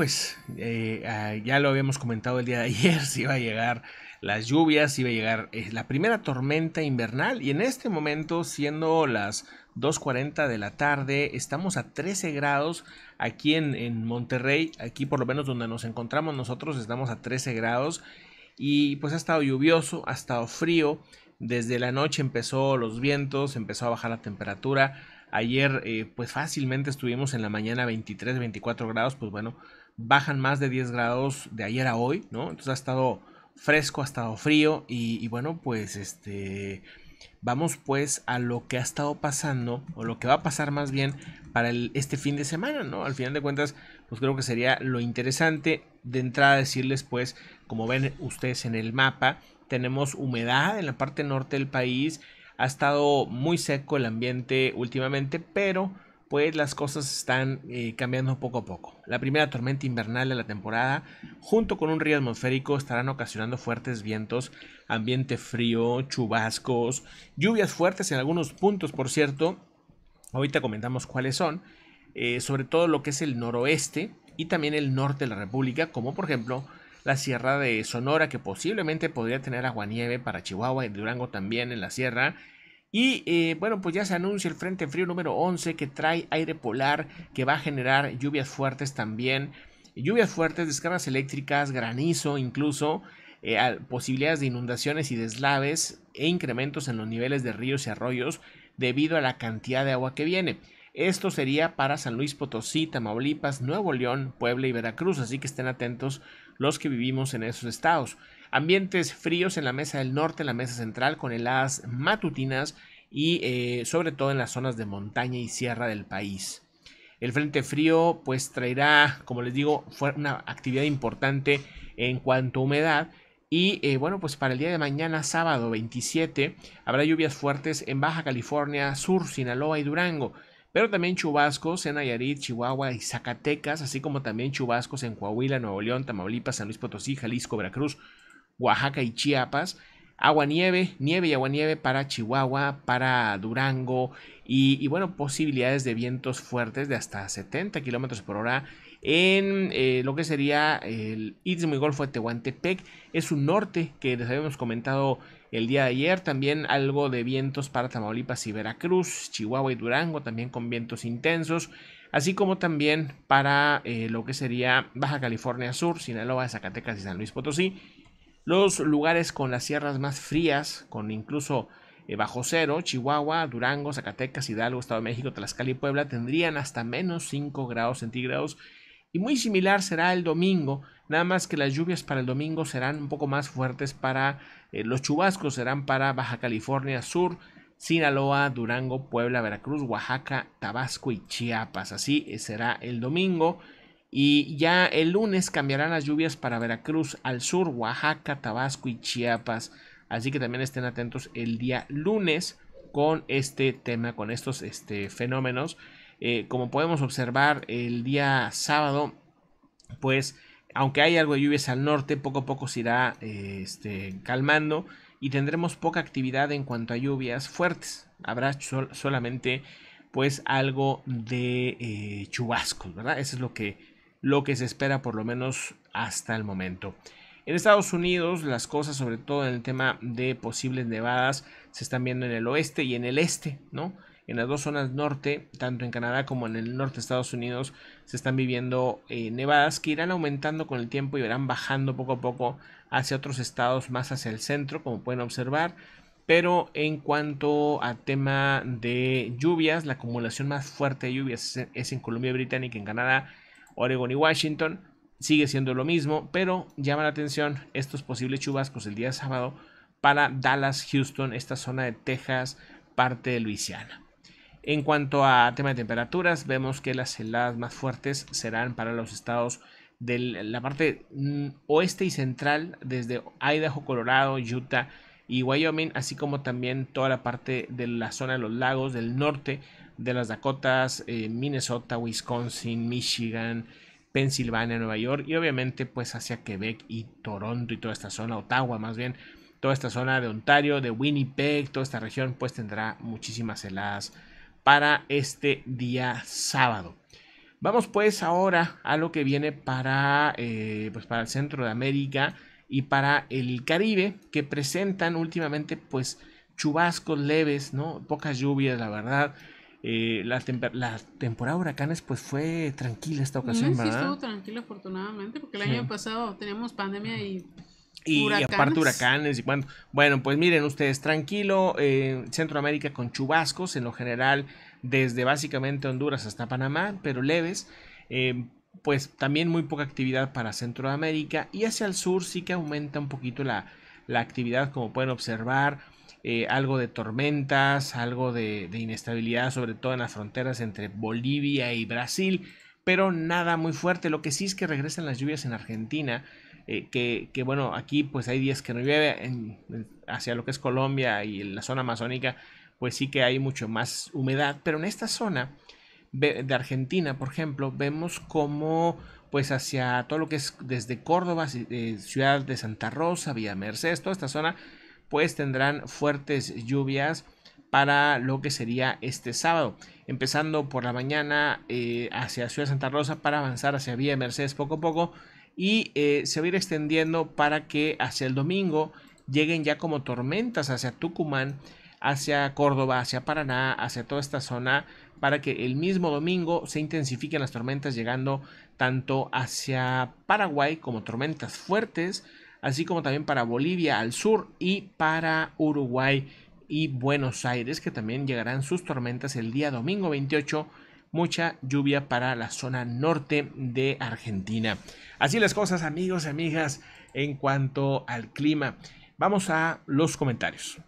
pues eh, ah, ya lo habíamos comentado el día de ayer, si iba a llegar las lluvias, iba a llegar eh, la primera tormenta invernal y en este momento siendo las 2.40 de la tarde, estamos a 13 grados aquí en, Monterrey, aquí por lo menos donde nos encontramos nosotros estamos a 13 grados y pues ha estado lluvioso, ha estado frío, desde la noche empezó los vientos, empezó a bajar la temperatura, ayer eh, pues fácilmente estuvimos en la mañana 23, 24 grados, pues bueno, bajan más de 10 grados de ayer a hoy, ¿no? Entonces ha estado fresco, ha estado frío y, bueno, pues este... Vamos pues a lo que ha estado pasando, o lo que va a pasar más bien para este fin de semana, ¿no? Al final de cuentas, pues creo que sería lo interesante de entrada decirles pues, como ven ustedes en el mapa, tenemos humedad en la parte norte del país, ha estado muy seco el ambiente últimamente, pero pues las cosas están eh, cambiando poco a poco. La primera tormenta invernal de la temporada, junto con un río atmosférico, estarán ocasionando fuertes vientos, ambiente frío, chubascos, lluvias fuertes en algunos puntos, por cierto. Ahorita comentamos cuáles son, eh, sobre todo lo que es el noroeste y también el norte de la República, como por ejemplo la sierra de Sonora, que posiblemente podría tener agua nieve para Chihuahua y Durango también en la sierra. Y eh, bueno, pues ya se anuncia el Frente Frío número 11 que trae aire polar, que va a generar lluvias fuertes también, lluvias fuertes, descargas eléctricas, granizo incluso, eh, posibilidades de inundaciones y deslaves e incrementos en los niveles de ríos y arroyos debido a la cantidad de agua que viene. Esto sería para San Luis Potosí, Tamaulipas, Nuevo León, Puebla y Veracruz, así que estén atentos los que vivimos en esos estados. Ambientes fríos en la mesa del norte, en la mesa central, con heladas matutinas y eh, sobre todo en las zonas de montaña y sierra del país. El frente frío pues traerá, como les digo, una actividad importante en cuanto a humedad. Y eh, bueno, pues para el día de mañana, sábado 27, habrá lluvias fuertes en Baja California Sur, Sinaloa y Durango pero también chubascos en Nayarit, Chihuahua y Zacatecas, así como también chubascos en Coahuila, Nuevo León, Tamaulipas, San Luis Potosí, Jalisco, Veracruz, Oaxaca y Chiapas. Agua nieve, nieve y agua nieve para Chihuahua, para Durango y, bueno, posibilidades de vientos fuertes de hasta 70 kilómetros por hora en eh, lo que sería el Istmo y Golfo de Tehuantepec. Es un norte que les habíamos comentado el día de ayer. También algo de vientos para Tamaulipas y Veracruz, Chihuahua y Durango, también con vientos intensos. Así como también para eh, lo que sería Baja California Sur, Sinaloa, Zacatecas y San Luis Potosí. Los lugares con las sierras más frías, con incluso eh, bajo cero, Chihuahua, Durango, Zacatecas, Hidalgo, Estado de México, Tlaxcala y Puebla, tendrían hasta menos 5 grados centígrados y muy similar será el domingo, nada más que las lluvias para el domingo serán un poco más fuertes para eh, los chubascos, serán para Baja California Sur, Sinaloa, Durango, Puebla, Veracruz, Oaxaca, Tabasco y Chiapas. Así eh, será el domingo. Y ya el lunes cambiarán las lluvias para Veracruz al sur, Oaxaca, Tabasco y Chiapas. Así que también estén atentos el día lunes con este tema, con estos este, fenómenos eh, como podemos observar el día sábado, pues aunque hay algo de lluvias al norte, poco a poco se irá eh, este, calmando y tendremos poca actividad en cuanto a lluvias fuertes. Habrá solamente pues algo de eh, chubascos, ¿verdad? Eso es lo que, lo que se espera por lo menos hasta el momento. En Estados Unidos las cosas, sobre todo en el tema de posibles nevadas, se están viendo en el oeste y en el este, ¿no? en las dos zonas norte, tanto en Canadá como en el norte de Estados Unidos, se están viviendo eh, nevadas que irán aumentando con el tiempo y verán bajando poco a poco hacia otros estados más hacia el centro, como pueden observar. Pero en cuanto a tema de lluvias, la acumulación más fuerte de lluvias es en Colombia Británica, en Canadá, Oregon y Washington. Sigue siendo lo mismo, pero llama la atención estos posibles chubascos el día sábado para Dallas, Houston, esta zona de Texas, parte de Luisiana. En cuanto a tema de temperaturas, vemos que las heladas más fuertes serán para los estados de la parte mm, oeste y central, desde Idaho, Colorado, Utah y Wyoming, así como también toda la parte de la zona de los lagos del norte de las Dakotas, eh, Minnesota, Wisconsin, Michigan, Pensilvania, Nueva York y obviamente pues hacia Quebec y Toronto y toda esta zona, Ottawa más bien, toda esta zona de Ontario, de Winnipeg, toda esta región pues tendrá muchísimas heladas para este día sábado. Vamos pues ahora a lo que viene para, eh, pues para el centro de América y para el Caribe, que presentan últimamente pues chubascos leves, ¿no? Pocas lluvias, la verdad. Eh, la, temporada de huracanes pues fue tranquila esta ocasión, ¿verdad? Sí, estuvo tranquila afortunadamente, porque el año pasado teníamos pandemia y y aparte huracanes y bueno, bueno, pues miren ustedes, tranquilo, eh, Centroamérica con chubascos en lo general desde básicamente Honduras hasta Panamá, pero leves. Eh, pues también muy poca actividad para Centroamérica y hacia el sur sí que aumenta un poquito la, actividad como pueden observar. Eh, algo de tormentas, algo de, de, inestabilidad, sobre todo en las fronteras entre Bolivia y Brasil, pero nada muy fuerte. Lo que sí es que regresan las lluvias en Argentina, eh, que, bueno, aquí pues hay días que no llueve, hacia lo que es Colombia y en la zona amazónica, pues sí que hay mucho más humedad, pero en esta zona de Argentina, por ejemplo, vemos como pues hacia todo lo que es desde Córdoba, eh, ciudad de Santa Rosa, Villa Mercedes, toda esta zona, pues tendrán fuertes lluvias para lo que sería este sábado, empezando por la mañana eh, hacia Ciudad Santa Rosa para avanzar hacia Villa Mercedes poco a poco y eh, se va a ir extendiendo para que hacia el domingo lleguen ya como tormentas hacia Tucumán, hacia Córdoba, hacia Paraná, hacia toda esta zona, para que el mismo domingo se intensifiquen las tormentas llegando tanto hacia Paraguay como tormentas fuertes, así como también para Bolivia al sur y para Uruguay y Buenos Aires, que también llegarán sus tormentas el día domingo 28 mucha lluvia para la zona norte de Argentina. Así las cosas, amigos y amigas, en cuanto al clima. Vamos a los comentarios.